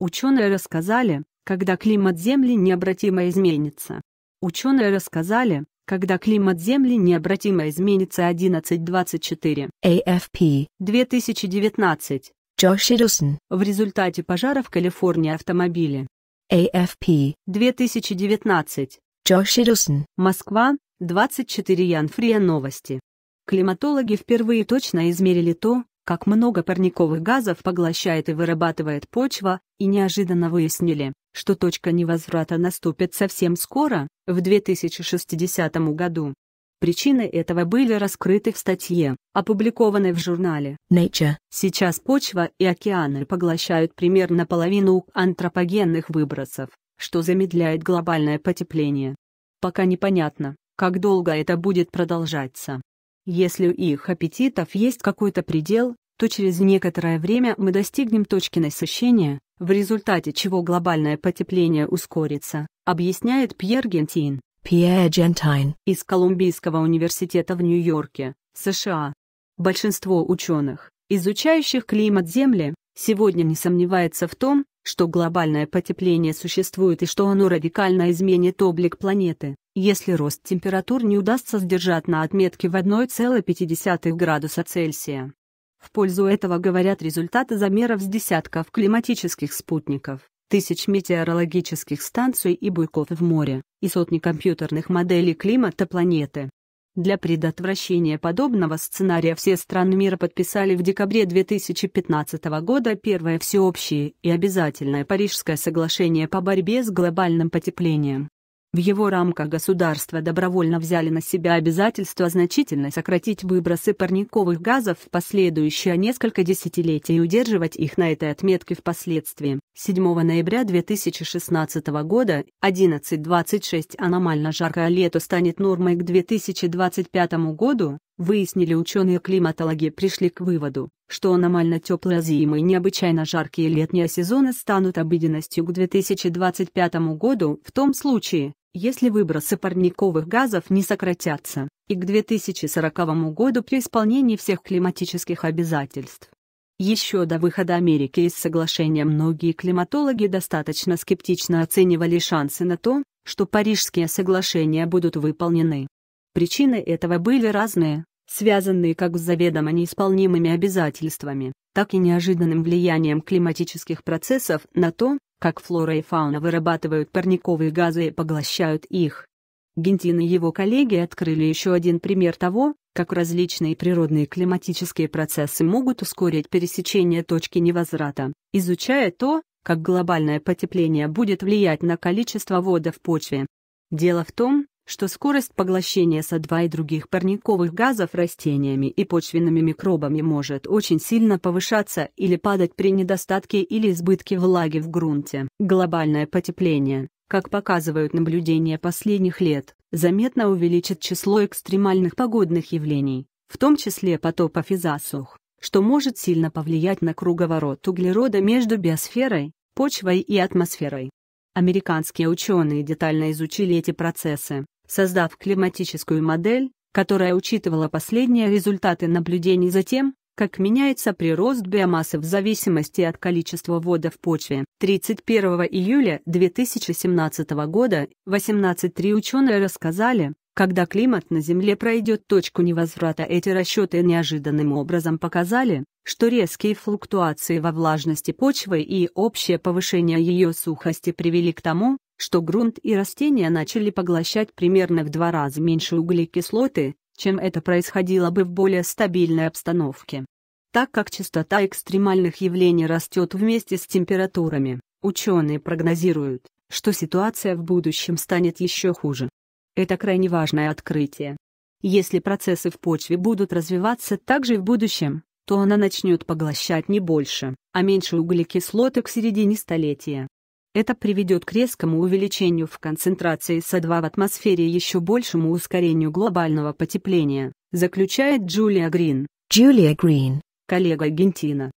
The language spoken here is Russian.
Ученые рассказали, когда климат Земли необратимо изменится. Ученые рассказали, когда климат Земли необратимо изменится 11.24. AFP 2019. Джош Эдусон. В результате пожара в Калифорнии автомобили. AFP 2019. Джош Эдусон. Москва, 24 Янфрия новости. Климатологи впервые точно измерили то, как много парниковых газов поглощает и вырабатывает почва, и неожиданно выяснили, что точка невозврата наступит совсем скоро, в 2060 году. Причины этого были раскрыты в статье, опубликованной в журнале Nature. Сейчас почва и океаны поглощают примерно половину антропогенных выбросов, что замедляет глобальное потепление. Пока непонятно, как долго это будет продолжаться. Если у их аппетитов есть какой-то предел, то через некоторое время мы достигнем точки насыщения, в результате чего глобальное потепление ускорится, объясняет Пьер Гентин. Пьер Гентин из Колумбийского университета в Нью-Йорке, США. Большинство ученых, изучающих климат Земли, сегодня не сомневается в том, что глобальное потепление существует и что оно радикально изменит облик планеты если рост температур не удастся сдержать на отметке в 1,5 градуса Цельсия. В пользу этого говорят результаты замеров с десятков климатических спутников, тысяч метеорологических станций и буйков в море, и сотни компьютерных моделей климата планеты. Для предотвращения подобного сценария все страны мира подписали в декабре 2015 года первое всеобщее и обязательное Парижское соглашение по борьбе с глобальным потеплением. В его рамках государства добровольно взяли на себя обязательство значительно сократить выбросы парниковых газов в последующие несколько десятилетий и удерживать их на этой отметке впоследствии. 7 ноября 2016 года 11.26 аномально жаркое лето станет нормой к 2025 году, выяснили ученые-климатологи пришли к выводу, что аномально теплые зимы и необычайно жаркие летние сезоны станут обыденностью к 2025 году в том случае, если выбросы парниковых газов не сократятся, и к 2040 году при исполнении всех климатических обязательств. Еще до выхода Америки из соглашения многие климатологи достаточно скептично оценивали шансы на то, что парижские соглашения будут выполнены. Причины этого были разные, связанные как с заведомо неисполнимыми обязательствами, так и неожиданным влиянием климатических процессов на то, как флора и фауна вырабатывают парниковые газы и поглощают их. Гентин и его коллеги открыли еще один пример того, как различные природные климатические процессы могут ускорить пересечение точки невозврата, изучая то, как глобальное потепление будет влиять на количество воды в почве. Дело в том, что скорость поглощения СО2 и других парниковых газов растениями и почвенными микробами может очень сильно повышаться или падать при недостатке или избытке влаги в грунте. Глобальное потепление, как показывают наблюдения последних лет, заметно увеличит число экстремальных погодных явлений, в том числе потопов и засух, что может сильно повлиять на круговорот углерода между биосферой, почвой и атмосферой. Американские ученые детально изучили эти процессы, создав климатическую модель, которая учитывала последние результаты наблюдений за тем, как меняется прирост биомассы в зависимости от количества вода в почве. 31 июля 2017 года 18.3 ученые рассказали, когда климат на Земле пройдет точку невозврата, эти расчеты неожиданным образом показали, что резкие флуктуации во влажности почвы и общее повышение ее сухости привели к тому, что грунт и растения начали поглощать примерно в два раза меньше углекислоты, чем это происходило бы в более стабильной обстановке. Так как частота экстремальных явлений растет вместе с температурами, ученые прогнозируют, что ситуация в будущем станет еще хуже. Это крайне важное открытие. Если процессы в почве будут развиваться так же в будущем, то она начнет поглощать не больше, а меньше углекислоты к середине столетия. Это приведет к резкому увеличению в концентрации СО2 в атмосфере и еще большему ускорению глобального потепления, заключает Джулия Грин. Джулия Грин, коллега Аргентина.